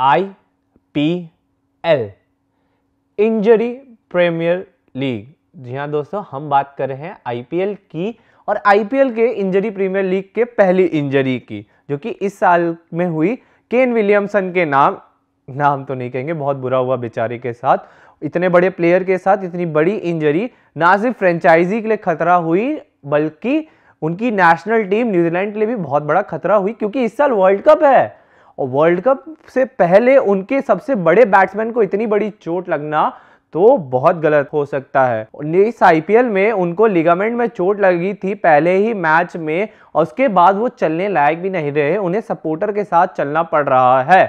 आई P L injury premier league जी हाँ दोस्तों हम बात कर रहे हैं आईपीएल की और आईपीएल के इंजरी प्रीमियर लीग के पहली इंजरी की जो कि इस साल में हुई केन विलियमसन के नाम नाम तो नहीं कहेंगे बहुत बुरा हुआ बेचारे के साथ इतने बड़े प्लेयर के साथ इतनी बड़ी इंजरी ना सिर्फ फ्रेंचाइजी के लिए खतरा हुई बल्कि उनकी नेशनल टीम न्यूजीलैंड के लिए भी बहुत बड़ा खतरा हुई क्योंकि इस साल वर्ल्ड कप है और वर्ल्ड कप से पहले उनके सबसे बड़े बैट्समैन को इतनी बड़ी चोट लगना तो बहुत गलत हो सकता है इस आई में उनको लिगामेंट में चोट लगी थी पहले ही मैच में और उसके बाद वो चलने लायक भी नहीं रहे उन्हें सपोर्टर के साथ चलना पड़ रहा है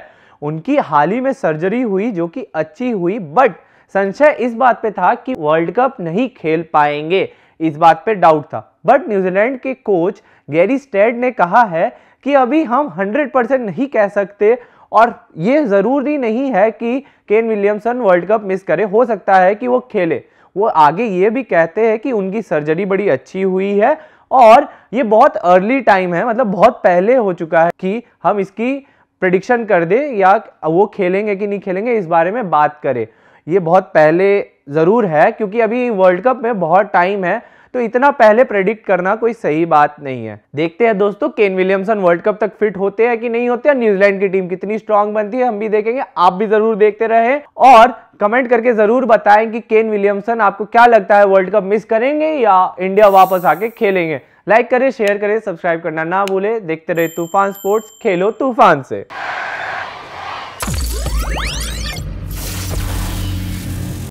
उनकी हाल ही में सर्जरी हुई जो कि अच्छी हुई बट संशय इस बात पे था कि वर्ल्ड कप नहीं खेल पाएंगे इस बात पे डाउट था बट न्यूजीलैंड के कोच गैरी स्टेड ने कहा है कि अभी हम 100 परसेंट नहीं कह सकते और ये ज़रूरी नहीं है कि Kane Williamson World Cup miss करे हो सकता है कि वो खेले वो आगे ये भी कहते हैं कि उनकी सर्जरी बड़ी अच्छी हुई है और ये बहुत अर्ली टाइम है मतलब बहुत पहले हो चुका है कि हम इसकी प्रडिक्शन कर दें या वो खेलेंगे कि नहीं खेलेंगे इस बारे में बात करें ये बहुत पहले ज़रूर है क्योंकि अभी वर्ल्ड कप में बहुत टाइम है तो इतना पहले प्रेडिक्ट करना कोई सही बात नहीं है देखते हैं दोस्तों केन विलियमसन वर्ल्ड कप तक फिट होते हैं कि नहीं होते हैं न्यूजीलैंड की टीम कितनी स्ट्रांग बनती है हम भी देखेंगे आप भी जरूर देखते रहे और कमेंट करके जरूर बताएं कि केन विलियमसन आपको क्या लगता है वर्ल्ड कप मिस करेंगे या इंडिया वापस आके खेलेंगे लाइक करें शेयर करें सब्सक्राइब करना ना भूले देखते रहे तूफान स्पोर्ट्स खेलो तूफान से